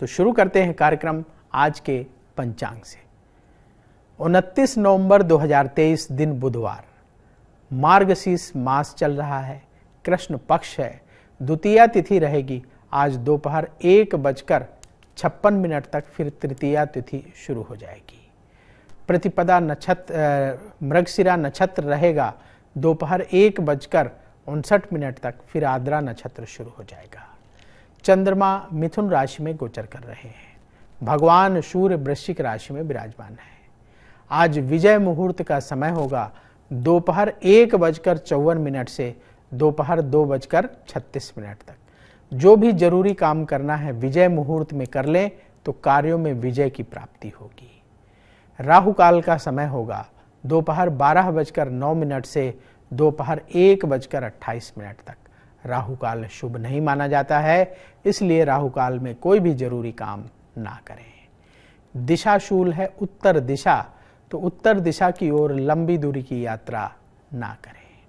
तो शुरू करते हैं कार्यक्रम आज के पंचांग से 29 नवंबर 2023 दिन बुधवार मार्गशीर्ष मास चल रहा है कृष्ण पक्ष है द्वितीय तिथि रहेगी आज दोपहर एक बजकर छप्पन मिनट तक फिर तृतीया तिथि शुरू हो जाएगी प्रतिपदा नक्षत्र मृगशिरा नक्षत्र रहेगा दोपहर एक बजकर उनसठ मिनट तक फिर आद्रा नक्षत्र शुरू हो जाएगा चंद्रमा मिथुन राशि में गोचर कर रहे हैं भगवान सूर्य वृश्चिक राशि में विराजमान है आज विजय मुहूर्त का समय होगा दोपहर एक बजकर चौवन मिनट से दोपहर दो बजकर छत्तीस मिनट तक जो भी जरूरी काम करना है विजय मुहूर्त में कर लें तो कार्यों में विजय की प्राप्ति होगी राहु काल का समय होगा दोपहर बारह बजकर नौ मिनट से दोपहर एक बजकर अट्ठाईस मिनट तक राहु काल शुभ नहीं माना जाता है इसलिए राहु काल में कोई भी जरूरी काम ना करें दिशा शूल है उत्तर दिशा तो उत्तर दिशा की ओर लंबी दूरी की यात्रा ना करें